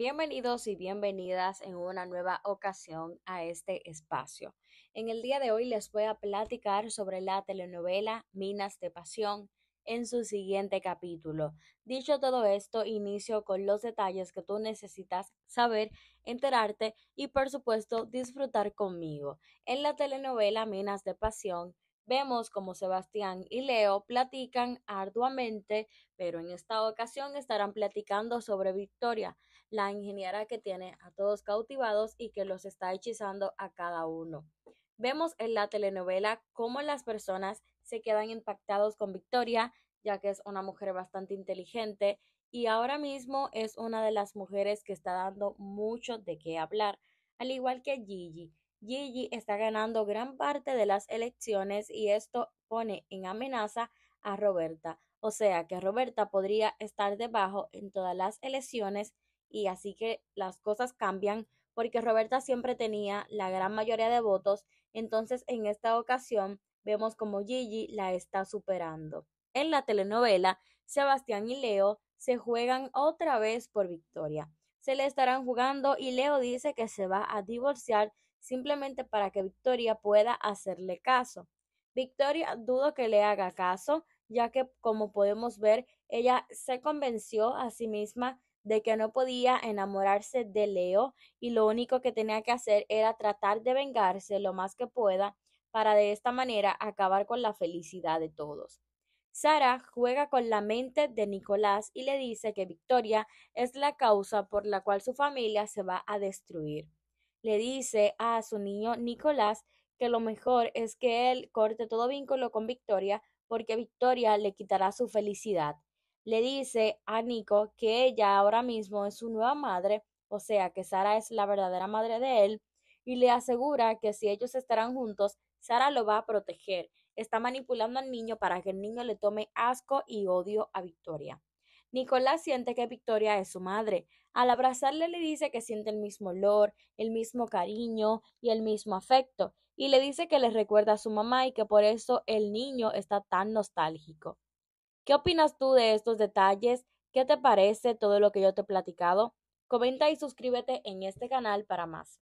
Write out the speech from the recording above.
Bienvenidos y bienvenidas en una nueva ocasión a este espacio. En el día de hoy les voy a platicar sobre la telenovela Minas de Pasión en su siguiente capítulo. Dicho todo esto, inicio con los detalles que tú necesitas saber, enterarte y por supuesto disfrutar conmigo. En la telenovela Minas de Pasión, Vemos como Sebastián y Leo platican arduamente, pero en esta ocasión estarán platicando sobre Victoria, la ingeniera que tiene a todos cautivados y que los está hechizando a cada uno. Vemos en la telenovela cómo las personas se quedan impactados con Victoria, ya que es una mujer bastante inteligente y ahora mismo es una de las mujeres que está dando mucho de qué hablar, al igual que Gigi, Gigi está ganando gran parte de las elecciones y esto pone en amenaza a Roberta. O sea que Roberta podría estar debajo en todas las elecciones y así que las cosas cambian porque Roberta siempre tenía la gran mayoría de votos, entonces en esta ocasión vemos como Gigi la está superando. En la telenovela, Sebastián y Leo se juegan otra vez por victoria. Se le estarán jugando y Leo dice que se va a divorciar simplemente para que Victoria pueda hacerle caso. Victoria dudo que le haga caso, ya que como podemos ver, ella se convenció a sí misma de que no podía enamorarse de Leo y lo único que tenía que hacer era tratar de vengarse lo más que pueda para de esta manera acabar con la felicidad de todos. Sara juega con la mente de Nicolás y le dice que Victoria es la causa por la cual su familia se va a destruir le dice a su niño Nicolás que lo mejor es que él corte todo vínculo con Victoria porque Victoria le quitará su felicidad. Le dice a Nico que ella ahora mismo es su nueva madre, o sea que Sara es la verdadera madre de él, y le asegura que si ellos estarán juntos, Sara lo va a proteger. Está manipulando al niño para que el niño le tome asco y odio a Victoria. Nicolás siente que Victoria es su madre. Al abrazarle le dice que siente el mismo olor, el mismo cariño y el mismo afecto, y le dice que le recuerda a su mamá y que por eso el niño está tan nostálgico. ¿Qué opinas tú de estos detalles? ¿Qué te parece todo lo que yo te he platicado? Comenta y suscríbete en este canal para más.